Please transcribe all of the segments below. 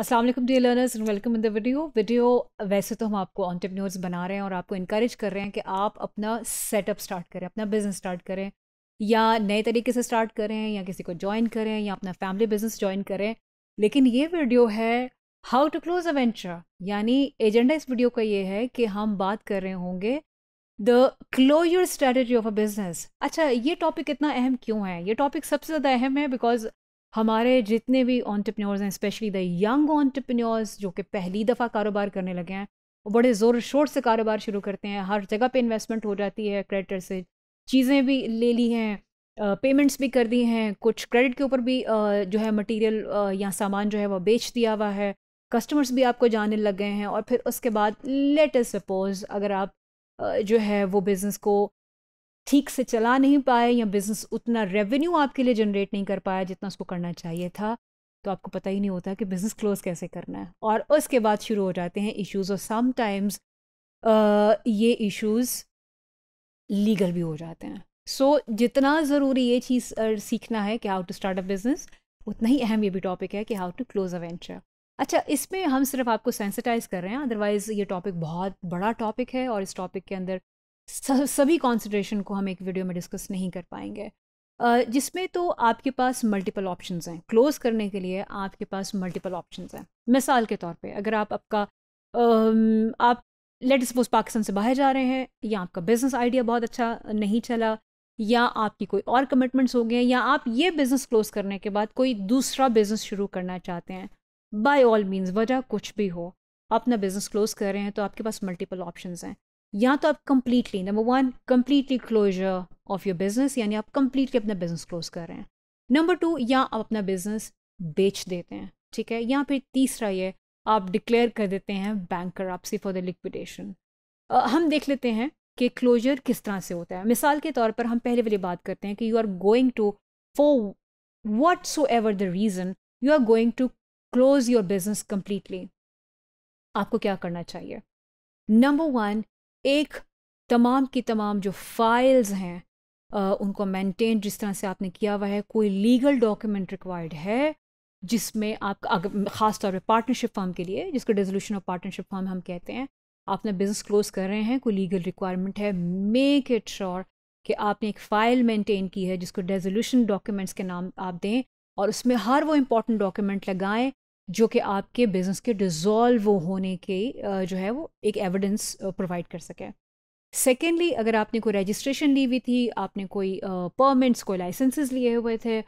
Aslam dear learners and welcome in the video video वैसे तो हम आपको ऑन्टरप्रन्योर्स बना रहे हैं और आपको इनक्रेज कर रहे हैं कि आप अपना सेटअप स्टार्ट करें अपना बिज़नेस स्टार्ट करें या नए तरीके से स्टार्ट करें या किसी को ज्वाइन करें या अपना फैमिली बिजनेस ज्वाइन करें लेकिन ये वीडियो है how to close a venture यानी एजेंडा इस वीडियो का ये है कि हम बात कर रहे होंगे the closure strategy of a business अच्छा ये टॉपिक इतना अहम क्यों है ये टॉपिक सबसे ज़्यादा अहम है बिकॉज हमारे जितने भी ऑन्टरप्रनोर्स हैं स्पेशली द यंग ऑन्टरप्रनोर्स जो कि पहली दफ़ा कारोबार करने लगे हैं वो बड़े ज़ोर शोर से कारोबार शुरू करते हैं हर जगह पे इन्वेस्टमेंट हो जाती है क्रेडिटर से चीज़ें भी ले ली हैं पेमेंट्स भी कर दी हैं कुछ क्रेडिट के ऊपर भी जो है मटेरियल या सामान जो है वह बेच दिया हुआ है कस्टमर्स भी आपको जाने लग गए हैं और फिर उसके बाद लेटेस्ट सपोज अगर आप जो है वो बिज़नेस को ठीक से चला नहीं पाए या बिज़नेस उतना रेवेन्यू आपके लिए जनरेट नहीं कर पाया जितना उसको करना चाहिए था तो आपको पता ही नहीं होता कि बिज़नेस क्लोज़ कैसे करना है और उसके बाद शुरू हो जाते हैं इश्यूज़ और समटाइम्स ये इश्यूज़ लीगल भी हो जाते हैं सो so, जितना ज़रूरी ये चीज़ सीखना है कि how to start a business उतना ही अहम ये भी टॉपिक है कि how to close a venture अच्छा इसमें हम सिर्फ आपको सेंसिटाइज कर रहे हैं अदरवाइज़ ये टॉपिक बहुत बड़ा टॉपिक है और इस टॉपिक के अंदर सभी कॉन्सिड्रेशन को हम एक वीडियो में डिस्कस नहीं कर पाएंगे जिसमें तो आपके पास मल्टीपल ऑप्शंस हैं क्लोज करने के लिए आपके पास मल्टीपल ऑप्शंस हैं मिसाल के तौर पे अगर आप आपका आप लेट सपोज पाकिस्तान से बाहर जा रहे हैं या आपका बिजनेस आइडिया बहुत अच्छा नहीं चला या आपकी कोई और कमिटमेंट्स हो गए या आप ये बिज़नेस क्लोज करने के बाद कोई दूसरा बिज़नेस शुरू करना चाहते हैं बाय ऑल मीन्स वजह कुछ भी हो अपना बिज़नेस क्लोज कर रहे हैं तो आपके पास मल्टीपल ऑप्शंस हैं या तो आप completely number one completely closure of your business यानी आप कम्प्लीटली अपना बिजनेस क्लोज कर रहे हैं नंबर टू या आप अपना बिजनेस बेच देते हैं ठीक है या फिर तीसरा ये आप डिक्लेयर कर देते हैं bankruptcy for the liquidation हम देख लेते हैं कि क्लोजर किस तरह से होता है मिसाल के तौर पर हम पहले वाली बात करते हैं कि you are going to for whatsoever the reason you are going to close your business completely आपको क्या करना चाहिए नंबर वन एक तमाम की तमाम जो फाइल्स हैं उनको मेंटेन जिस तरह से आपने किया हुआ है कोई लीगल डॉक्यूमेंट रिक्वायर्ड है जिसमें आप अगर ख़ास तौर पे पार्टनरशिप फॉर्म के लिए जिसको रेजोल्यूशन ऑफ पार्टनरशिप फॉर्म हम कहते हैं आपने बिज़नेस क्लोज कर रहे हैं कोई लीगल रिक्वायरमेंट है मेक इट श्योर कि आपने एक फ़ाइल मेंटेन की है जिसको रेजोल्यूशन डॉक्यूमेंट्स के नाम आप दें और उसमें हर वो इम्पॉर्टेंट डॉक्यूमेंट लगाएं जो कि आपके बिज़नेस के डिज़ोल्व होने के जो है वो एक एविडेंस प्रोवाइड कर सके सेकेंडली अगर आपने कोई रजिस्ट्रेशन ली हुई थी आपने कोई परमिट्स कोई लाइसेंसेस लिए हुए थे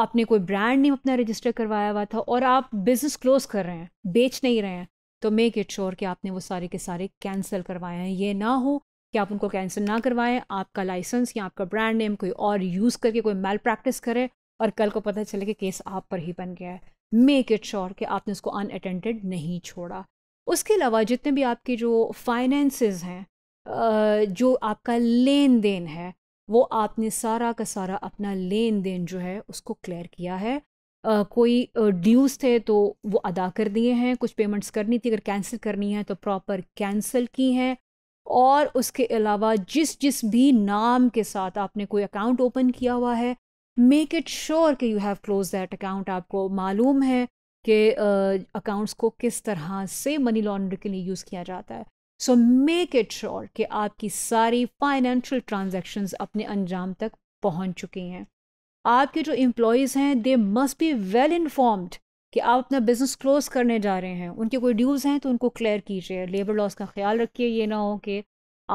आपने कोई ब्रांड नहीं अपना रजिस्टर करवाया हुआ था और आप बिज़नेस क्लोज कर रहे हैं बेच नहीं रहे हैं तो मेक इट श्योर कि आपने वो सारे के सारे कैंसिल करवाए हैं ये ना हो कि आप उनको कैंसिल ना करवाएं आपका लाइसेंस या आपका ब्रांड नेम कोई और यूज़ करके कोई मेल प्रैक्टिस करे और कल को पता चले कि केस आप पर ही बन गया है मेक इट श्योर कि आपने उसको अनअटेंडेड नहीं छोड़ा उसके अलावा जितने भी आपके जो फाइनेंसेस हैं जो आपका लेन देन है वो आपने सारा का सारा अपना लेन देन जो है उसको क्लियर किया है Uh, कोई ड्यूज़ uh, थे तो वो अदा कर दिए हैं कुछ पेमेंट्स करनी थी अगर कैंसिल करनी है तो प्रॉपर कैंसिल की हैं और उसके अलावा जिस जिस भी नाम के साथ आपने कोई अकाउंट ओपन किया हुआ है मेक इट श्योर कि you have close that account आपको मालूम है कि अकाउंट्स uh, को किस तरह से मनी लॉन्ड्रिंग के लिए यूज़ किया जाता है सो मेक इट श्योर कि आपकी सारी फाइनेंशियल ट्रांजेक्शन्स अपने अंजाम तक पहुँच चुकी हैं आपके जो एम्प्लॉयज़ हैं they must be well informed कि आप अपना बिज़नेस क्लोज करने जा रहे हैं उनके कोई ड्यूज़ हैं तो उनको क्लियर कीजिए लेबर लॉस का ख्याल रखिए ये ना हो कि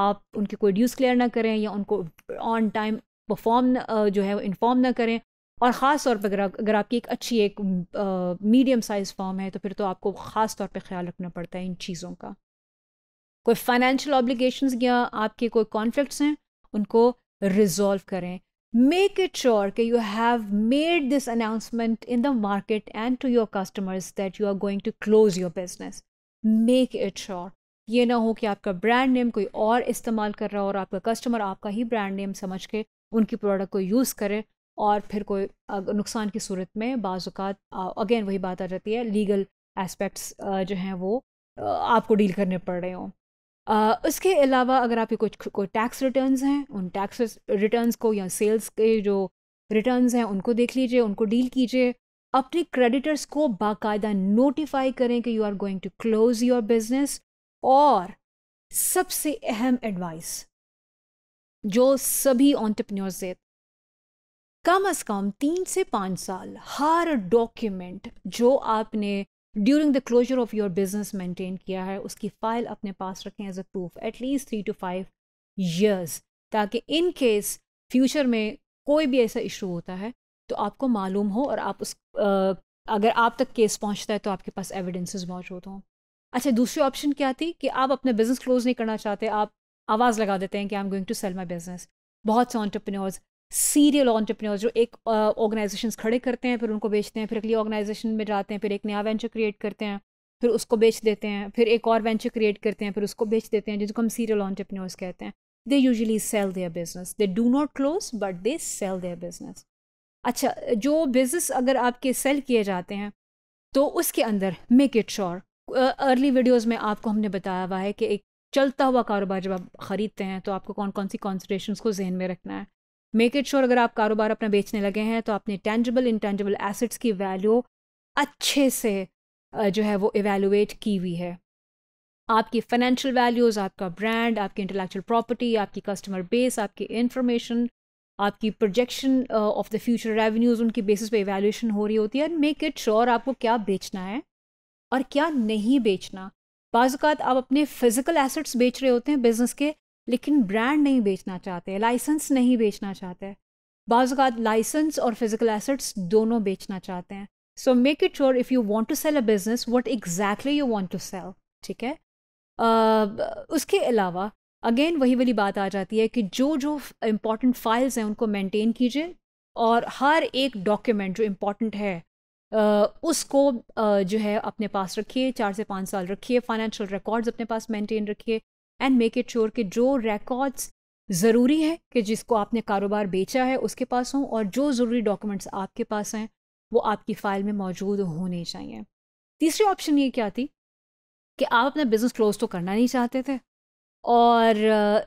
आप उनके कोई ड्यूज़ क्लियर ना करें या उनको ऑन टाइम वो फॉर्म जो है वो इन्फॉर्म ना करें और ख़ास तौर पर अगर अगर आपकी एक अच्छी एक मीडियम साइज़ फॉर्म है तो फिर तो आपको ख़ास तौर पर ख्याल रखना पड़ता है इन चीज़ों का कोई फाइनेंशियल ऑब्लिगेशंस या आपके कोई कॉन्फ्लिक्ट्स हैं उनको रिजॉल्व करें मेक इट श्योर कि you have made this announcement in the market and to your customers that you are going to close your business make it sure ये ना हो कि आपका ब्रांड नेम कोई और इस्तेमाल कर रहा हो और आपका कस्टमर आपका ही ब्रांड नेम समझ के उनकी प्रोडक्ट को यूज़ करें और फिर कोई नुकसान की सूरत में बाज़ात अगेन वही बात आ जाती है लीगल एस्पेक्ट्स जो हैं वो आपको डील करने पड़ रहे हों उसके अलावा अगर आपके कुछ कोई टैक्स रिटर्न हैं उन टैक्स रिटर्न को या सेल्स के जो रिटर्न हैं उनको देख लीजिए उनको डील कीजिए अपने क्रेडिटर्स को बाकायदा नोटिफाई करें कि you are going to close your business और सबसे अहम एडवाइस जो सभी ऑन्टरप्रन्योर्स देते कम अज कम तीन से पाँच साल हर डॉक्यूमेंट जो आपने during the closure of your business maintain किया है उसकी फाइल अपने पास रखें as a proof at least three to five years ताकि इन केस फ्यूचर में कोई भी ऐसा इशू होता है तो आपको मालूम हो और आप उस आ, अगर आप तक केस पहुंचता है तो आपके पास एविडेंसेस मौजूद हों अच्छा दूसरी ऑप्शन क्या थी कि आप अपना बिज़नेस क्लोज नहीं करना चाहते आप आवाज़ लगा देते हैं कि I am going to sell my business बहुत से ऑन्टरप्रनोर्स सीरियल ऑन्टरप्रनोर जो एक ऑर्गेनाइजेशन uh, खड़े करते हैं फिर उनको बेचते हैं फिर अगली ऑर्गेनाइजेशन में जाते हैं फिर एक नया वेंचर क्रिएट करते हैं फिर उसको बेच देते हैं फिर एक और वेंचर क्रिएट करते हैं फिर उसको बेच देते हैं जिसको हम सीरियल ऑन्टरप्रनोर्स कहते हैं they usually sell their business they do not close but they sell their business अच्छा जो बिज़नेस अगर आपके सेल किए जाते हैं तो उसके अंदर make it sure early videos में आपको हमने बताया हुआ है कि एक चलता हुआ कारोबार जब आप ख़रीदते हैं तो आपको कौन कौन सी कॉन्सड्रेशन को जहन में रखना है मेक इट श्योर अगर आप कारोबार अपना बेचने लगे हैं तो आपने टेंजिबल इनटेंजिबल एसेट्स की वैल्यू अच्छे से जो है वो इवेलुएट की हुई है आपकी फाइनेंशियल वैल्यूज़ आपका ब्रांड आपकी इंटेलेक्चुअल प्रॉपर्टी आपकी कस्टमर बेस आपकी इंफॉर्मेशन आपकी projection of the future revenues उनकी बेसिस पे इवेल्यूशन हो रही होती है मेक इट श्योर आपको क्या बेचना है और क्या नहीं बेचना बाज़ात आप अपने फ़िज़िकल एसेट्स बेच रहे होते हैं बिज़नेस के लेकिन ब्रांड नहीं बेचना चाहते लाइसेंस नहीं बेचना चाहते बाज़ात लाइसेंस और फिज़िकल एसेट्स दोनों बेचना चाहते हैं so make it sure if you want to sell a business what exactly you want to sell ठीक है uh, उसके अलावा अगेन वही वाली बात आ जाती है कि जो जो इम्पॉर्टेंट फाइल्स हैं उनको मेंटेन कीजिए और हर एक डॉक्यूमेंट जो इम्पॉर्टेंट है उसको जो है अपने पास रखिए चार से पाँच साल रखिए फाइनेंशियल रिकॉर्ड्स अपने पास मेंटेन रखिए एंड मेक इट श्योर कि जो रिकॉर्ड्स ज़रूरी है कि जिसको आपने कारोबार बेचा है उसके पास हों और जो ज़रूरी डॉक्यूमेंट्स आपके पास हैं वो आपकी फ़ाइल में मौजूद होने चाहिए तीसरी ऑप्शन ये क्या थी कि आप अपना बिज़नेस क्लोज तो करना नहीं चाहते थे और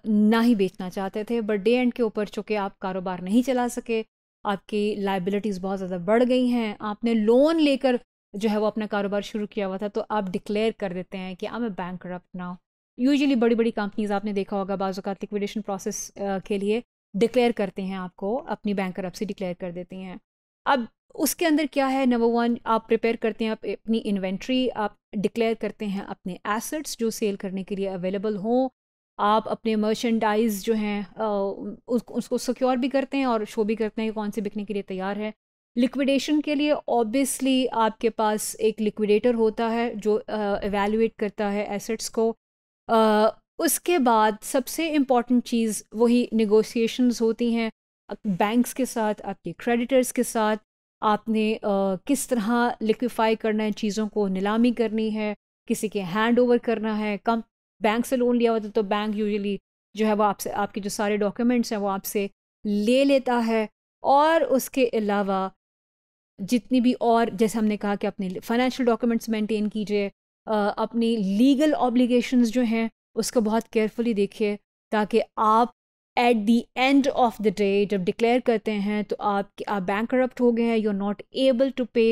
ना ही बेचना चाहते थे बट डे एंड के ऊपर चूँकि आप कारोबार नहीं चला सके आपकी लाइबिलिटीज़ बहुत ज़्यादा बढ़ गई हैं आपने लोन लेकर जो है वो अपना कारोबार शुरू किया हुआ था तो आप डिक्लेयर कर देते हैं कि आम ए बैंक करप्ट ना यूजली बड़ी बड़ी कंपनीज आपने देखा होगा बाज़ात लिक्विडेशन प्रोसेस के लिए डिक्लेयर करते हैं आपको अपनी बैंक करप्सी डिक्लेयर कर देती हैं अब उसके अंदर क्या है नंबर वन आप प्रिपेयर करते हैं आप अपनी इन्वेंट्री आप डिक्लेयर करते हैं अपने एसेट्स जो सेल करने के लिए अवेलेबल हों आप अपने मर्चेंडाइज जो हैं उस, उसको सिक्योर भी करते हैं और शो भी करते हैं कौन से बिकने के लिए तैयार है लिक्विडेशन के लिए ऑब्वियसली आपके पास एक लिक्विडेटर होता है जो एवेलुएट करता है एसेट्स को आ, उसके बाद सबसे इम्पॉर्टेंट चीज़ वही निगोसिएशंस होती हैं बैंक्स के साथ आपके क्रेडिटर्स के साथ आपने आ, किस तरह लिक्विफाई करना है चीज़ों को नीलामी करनी है किसी के हैंड ओवर करना है कम बैंक से लोन लिया होता है तो बैंक यूजली जो है वो आपसे आपके जो सारे डॉक्यूमेंट्स हैं वो आपसे ले लेता है और उसके अलावा जितनी भी और जैसे हमने कहा कि अपने फाइनेंशियल डॉक्यूमेंट्स मेंटेन कीजिए अपनी लीगल ऑब्लिगेशंस जो हैं उसको बहुत केयरफुली देखिए ताकि आप at the end of the day जब डिक्लेयर करते हैं तो आप आप बैंक करप्ट हो गए हैं you are not able to pay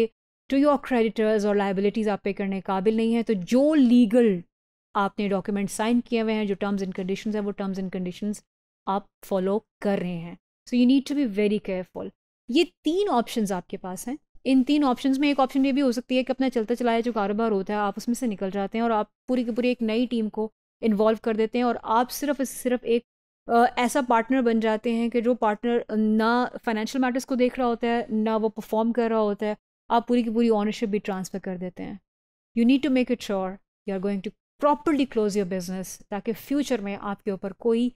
to your creditors और लाइबिलिटीज़ आप पे करने काबिल नहीं है तो जो लीगल आपने डॉक्यूमेंट साइन किए हुए हैं जो टर्म्स एंड कंडीशन है वो टर्म्स एंड कंडीशंस आप फॉलो कर रहे हैं so you need to be very careful ये तीन ऑप्शन आपके पास हैं इन तीन ऑप्शन में एक ऑप्शन ये भी हो सकती है कि अपना चलता चलाया जो कारोबार होता है आप उसमें से निकल जाते हैं और आप पूरी की पूरी एक नई टीम को इन्वॉल्व कर देते हैं और आप सिर्फ सिर्फ एक आ, ऐसा पार्टनर बन जाते हैं कि जो पार्टनर ना फाइनेंशियल मैटर्स को देख रहा होता है ना वो परफॉर्म कर रहा होता है आप पूरी की पूरी ऑनरशिप भी ट्रांसफ़र कर देते हैं you need to make it sure you are going to properly close your business ताकि फ्यूचर में आपके ऊपर कोई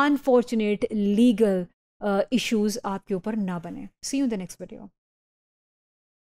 अनफॉर्चुनेट लीगल इश्यूज आपके ऊपर ना बने see you the next video